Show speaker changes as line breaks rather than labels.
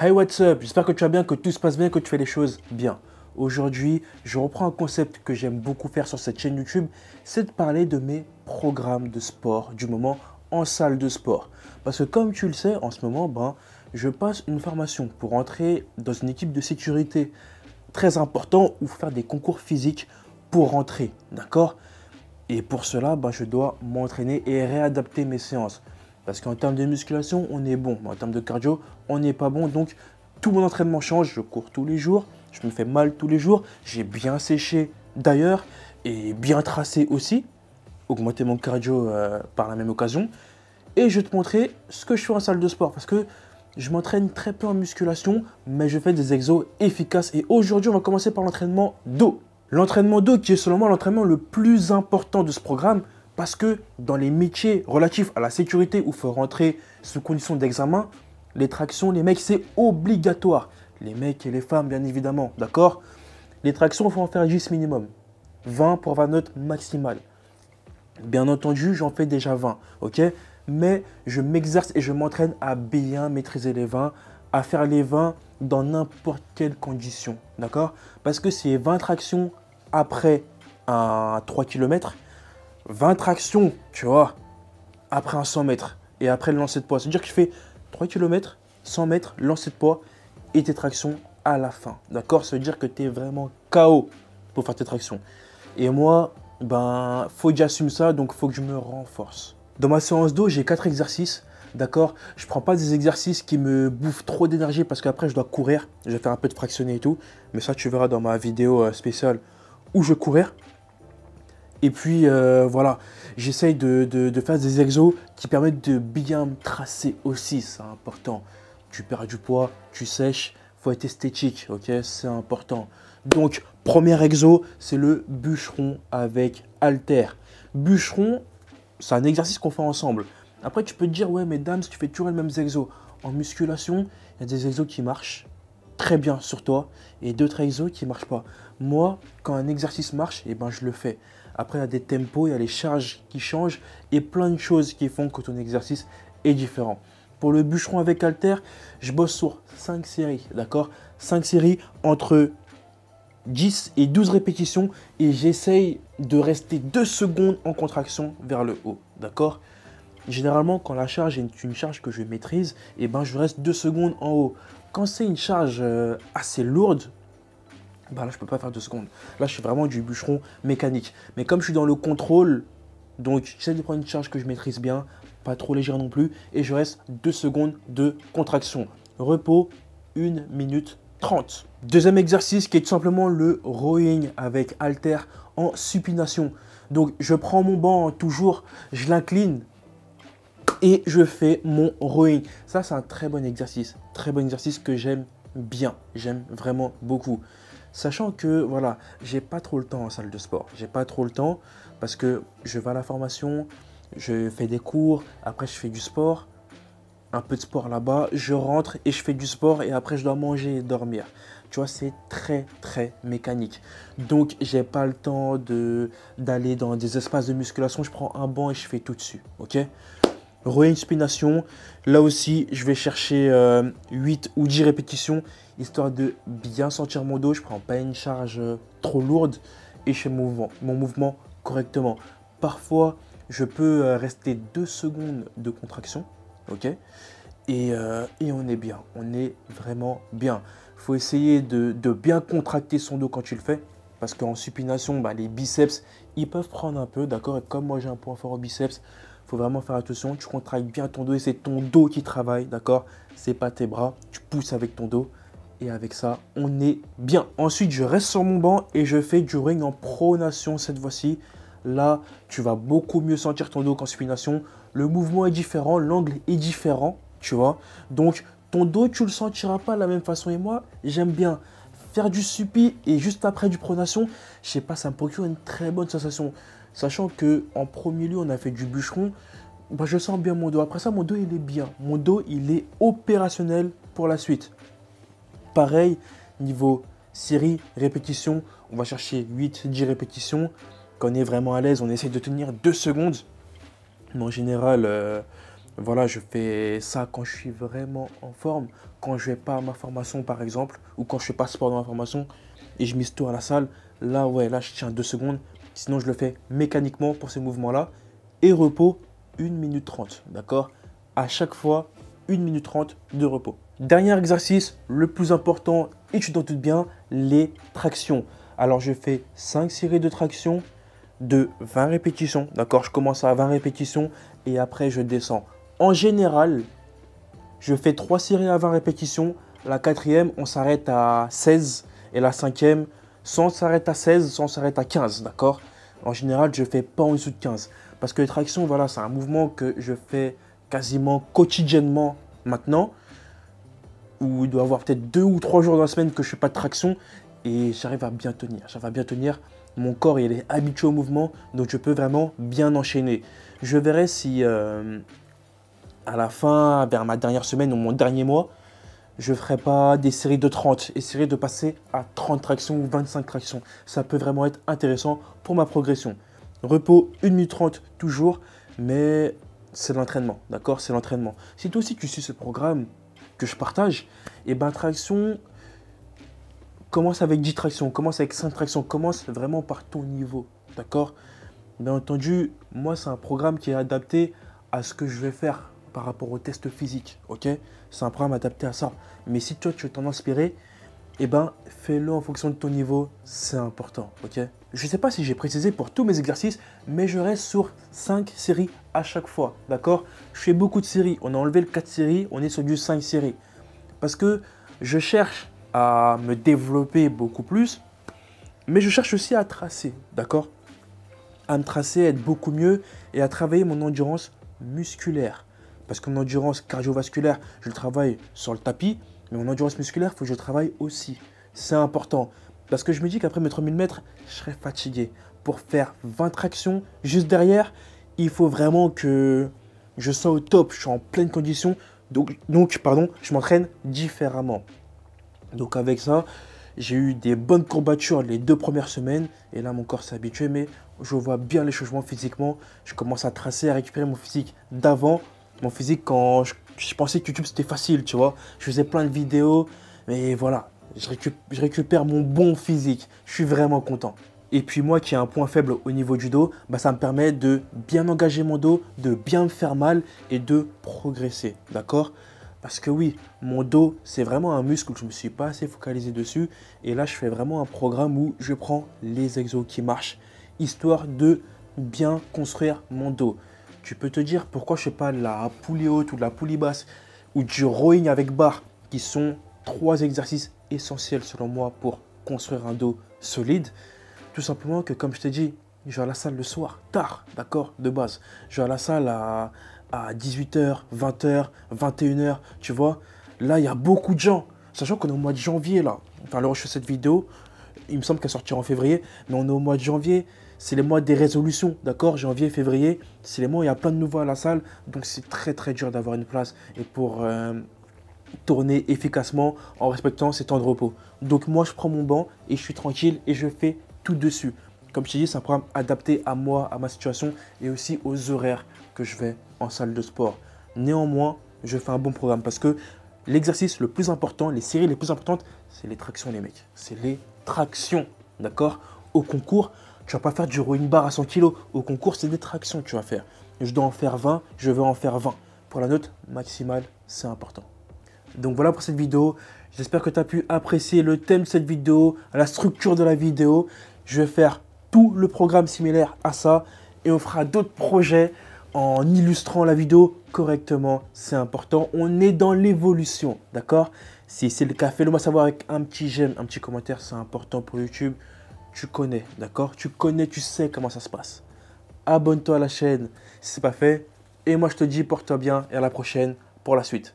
Hey what's up, j'espère que tu vas bien, que tout se passe bien, que tu fais les choses bien. Aujourd'hui, je reprends un concept que j'aime beaucoup faire sur cette chaîne YouTube, c'est de parler de mes programmes de sport du moment en salle de sport. Parce que comme tu le sais, en ce moment, ben, je passe une formation pour entrer dans une équipe de sécurité très importante ou faire des concours physiques pour rentrer, d'accord Et pour cela, ben, je dois m'entraîner et réadapter mes séances. Parce qu'en termes de musculation, on est bon. en termes de cardio, on n'est pas bon. Donc, tout mon entraînement change. Je cours tous les jours. Je me fais mal tous les jours. J'ai bien séché d'ailleurs. Et bien tracé aussi. Augmenter mon cardio euh, par la même occasion. Et je vais te montrer ce que je fais en salle de sport. Parce que je m'entraîne très peu en musculation. Mais je fais des exos efficaces. Et aujourd'hui, on va commencer par l'entraînement dos. L'entraînement dos qui est selon moi l'entraînement le plus important de ce programme. Parce que dans les métiers relatifs à la sécurité où il faut rentrer sous condition d'examen, les tractions, les mecs, c'est obligatoire. Les mecs et les femmes, bien évidemment, d'accord Les tractions, il faut en faire 10 minimum. 20 pour 20 notes maximale. Bien entendu, j'en fais déjà 20, ok Mais je m'exerce et je m'entraîne à bien maîtriser les 20, à faire les 20 dans n'importe quelle condition, d'accord Parce que c'est 20 tractions après un 3 km, 20 tractions, tu vois, après un 100 mètres et après le lancer de poids. C'est-à-dire que tu fais 3 km, 100 mètres, lancer de poids et tes tractions à la fin. D'accord Ça veut dire que tu es vraiment KO pour faire tes tractions. Et moi, ben, faut que j'assume ça, donc faut que je me renforce. Dans ma séance d'eau, j'ai 4 exercices. D'accord Je prends pas des exercices qui me bouffent trop d'énergie parce qu'après je dois courir. Je vais faire un peu de fractionner et tout. Mais ça, tu verras dans ma vidéo euh, spéciale où je vais courir. Et puis euh, voilà, j'essaye de, faire des exos qui permettent de bien me tracer aussi, c'est important. Tu perds du poids, tu sèches, faut être esthétique, ok C'est important. Donc, premier exo, c'est le bûcheron avec halter. Bûcheron, c'est un exercice qu'on fait ensemble. Après, tu peux te dire, ouais, mais dames, tu fais toujours les mêmes exos. En musculation, il y a des exos qui marchent très bien sur toi et d'autres exos qui ne marchent pas. Moi, quand un exercice marche, eh ben, je le fais. Après, il y a des tempos, il y a les charges qui changent et plein de choses qui font que ton exercice est différent. Pour le bûcheron avec halter, je bosse sur 5 séries, d'accord 5 séries entre 10 et 12 répétitions et j'essaye de rester 2 secondes en contraction vers le haut, d'accord Généralement, quand la charge est une charge que je maîtrise, eh ben, je reste 2 secondes en haut. Quand c'est une charge euh, assez lourde, bah, là, je peux pas faire deux secondes. Là, je suis vraiment du bûcheron mécanique. Mais comme je suis dans le contrôle, donc j'essaie de prendre une charge que je maîtrise bien, pas trop légère non plus, et je reste deux secondes de contraction. Repos, 1 minute 30. Deuxième exercice qui est tout simplement le rowing avec halter en supination. Donc je prends mon banc toujours, je l'incline et je fais mon rowing. Ça c'est un très bon exercice, très bon exercice que j'aime bien, j'aime vraiment beaucoup. Sachant que voilà, j'ai pas trop le temps en salle de sport. J'ai pas trop le temps parce que je vais à la formation, je fais des cours, après je fais du sport, un peu de sport là-bas, je rentre et je fais du sport et après je dois manger et dormir. Tu vois, c'est très très mécanique. Donc j'ai pas le temps de d'aller dans des espaces de musculation, je prends un banc et je fais tout dessus. OK re Là aussi, je vais chercher 8 euh, ou 10 répétitions, histoire de bien sentir mon dos. Je prends pas une charge euh, trop lourde et je fais mon mouvement, mon mouvement correctement. Parfois, je peux euh, rester 2 secondes de contraction. ok et, on est bien, on est vraiment bien. Il faut essayer de, bien contracter son dos quand tu le fais, parce qu'en supination, bah, les biceps, ils peuvent prendre un peu, d'accord Et comme moi j'ai un point fort au biceps, faut vraiment faire attention. Tu contractes bien ton dos et c'est ton dos qui travaille, d'accord C'est pas tes bras. Tu pousses avec ton dos. Et avec ça, on est bien. Ensuite, je reste sur mon banc et je fais du ring en pronation cette fois-ci. Là, tu vas beaucoup mieux sentir ton dos qu'en supination. Le mouvement est différent, l'angle est différent, tu vois. Donc, ton dos, tu le sentiras pas de la même façon. Et moi, j'aime bien faire du supi et juste après du pronation. Je sais pas, ça me procure une très bonne sensation. Sachant que en premier lieu, on a fait du bûcheron. Bah, je sens bien mon dos. Après ça, mon dos, il est bien. Mon dos, il est opérationnel pour la suite. Pareil, niveau série, répétition, on va chercher 8-10 répétitions. Quand on est vraiment à l'aise, on essaie de tenir 2 secondes. Mais en général, euh, voilà, je fais ça quand je suis vraiment en forme. Quand je vais pas à ma formation, par exemple, ou quand je fais pas sport dans ma formation et je tout à la salle, là, ouais, là, je tiens 2 secondes. Sinon, je le fais mécaniquement pour ces mouvements là Et repos, 1 minute 30. D'accord À chaque fois, 1 minute 30 de repos. Dernier exercice, le plus important, et tu t'en doutes bien, les tractions. Alors, je fais 5 séries de tractions de 20 répétitions. D'accord Je commence à 20 répétitions et après, je descends. En général, je fais 3 séries à 20 répétitions. La quatrième, on s'arrête à 16 et la cinquième, sans s'arrête à 16, sans s'arrête à 15, d'accord En général, je fais pas en dessous de 15. Parce que les tractions, voilà, c'est un mouvement que je fais quasiment quotidiennement maintenant. Où il doit y avoir peut-être deux ou trois jours dans la semaine que je ne fais pas de traction. Et j'arrive à bien tenir. ça va bien tenir. Mon corps, il est habitué au mouvement. Donc, je peux vraiment bien enchaîner. Je verrai si... Euh, à la fin, vers ma dernière semaine ou mon dernier mois, je ne ferai pas des séries de 30, essayer de passer à 30 tractions ou 25 tractions. Ça peut vraiment être intéressant pour ma progression. Repos 1 minute 30 toujours, mais c'est l'entraînement, d'accord C'est l'entraînement. Si toi aussi tu suis ce programme que je partage, et eh ben traction, commence avec 10 tractions, commence avec 5 tractions, commence vraiment par ton niveau, d'accord Bien entendu, moi c'est un programme qui est adapté à ce que je vais faire par rapport au test physique ok C'est un programme adapté à ça. Mais si toi, tu veux t'en inspirer, eh ben, fais-le en fonction de ton niveau, c'est important, ok Je ne sais pas si j'ai précisé pour tous mes exercices, mais je reste sur 5 séries à chaque fois, d'accord Je fais beaucoup de séries, on a enlevé le 4 séries, on est sur du 5 séries. Parce que je cherche à me développer beaucoup plus, mais je cherche aussi à tracer, d'accord À me tracer, à être beaucoup mieux et à travailler mon endurance musculaire. Parce que mon endurance cardiovasculaire, je le travaille sur le tapis, mais mon endurance musculaire, il faut que je travaille aussi. C'est important. Parce que je me dis qu'après mes 3000 mètres, je serai fatigué. Pour faire 20 tractions juste derrière, il faut vraiment que je sois au top, je suis en pleine condition. Donc, donc pardon, je m'entraîne différemment. Donc avec ça, j'ai eu des bonnes courbatures les deux premières semaines. Et là, mon corps s'est habitué, mais je vois bien les changements physiquement. Je commence à tracer, à récupérer mon physique d'avant mon physique quand je, pensais que YouTube c'était facile, tu vois. Je faisais plein de vidéos, mais voilà, je récupère, mon bon physique. Je suis vraiment content. Et puis moi qui ai un point faible au niveau du dos, bah, ça me permet de bien engager mon dos, de bien me faire mal et de progresser, d'accord Parce que oui, mon dos, c'est vraiment un muscle, je ne me suis pas assez focalisé dessus. Et là, je fais vraiment un programme où je prends les exos qui marchent, histoire de bien construire mon dos tu peux te dire pourquoi, je fais pas, la poulie haute ou de la poulie basse ou du rowing avec barre, qui sont trois exercices essentiels selon moi pour construire un dos solide. Tout simplement que, comme je t'ai dit, je vais à la salle le soir, tard, d'accord, de base. Je vais à la salle à, 18h, 20h, 21h, tu vois. Là, il y a beaucoup de gens. Sachant qu'on est au mois de janvier, là. Enfin, alors je fais cette vidéo, il me semble qu'elle sortira en février, mais on est au mois de janvier. C'est les mois des résolutions, d'accord Janvier, février, c'est les mois où il y a plein de nouveaux à la salle. Donc c'est très très dur d'avoir une place. Et pour euh, tourner efficacement en respectant ces temps de repos. Donc moi je prends mon banc et je suis tranquille et je fais tout dessus. Comme je t'ai dit, c'est un programme adapté à moi, à ma situation et aussi aux horaires que je vais en salle de sport. Néanmoins, je fais un bon programme parce que l'exercice le plus important, les séries les plus importantes, c'est les tractions, les mecs. C'est les traction d'accord Au concours, tu vas pas faire du une barre à 100 kg. Au concours, c'est des tractions que tu vas faire. Je dois en faire 20, je veux en faire 20. Pour la note maximale, c'est important. Donc voilà pour cette vidéo. J'espère que tu as pu apprécier le thème de cette vidéo, la structure de la vidéo. Je vais faire tout le programme similaire à ça et on fera d'autres projets en illustrant la vidéo correctement. C'est important. On est dans l'évolution, d'accord si c'est le cas, fais-le-moi savoir avec un petit j'aime, un petit commentaire, c'est important pour YouTube. Tu connais, d'accord Tu connais, tu sais comment ça se passe. Abonne-toi à la chaîne si ce n'est pas fait. Et moi, je te dis, porte-toi bien et à la prochaine pour la suite.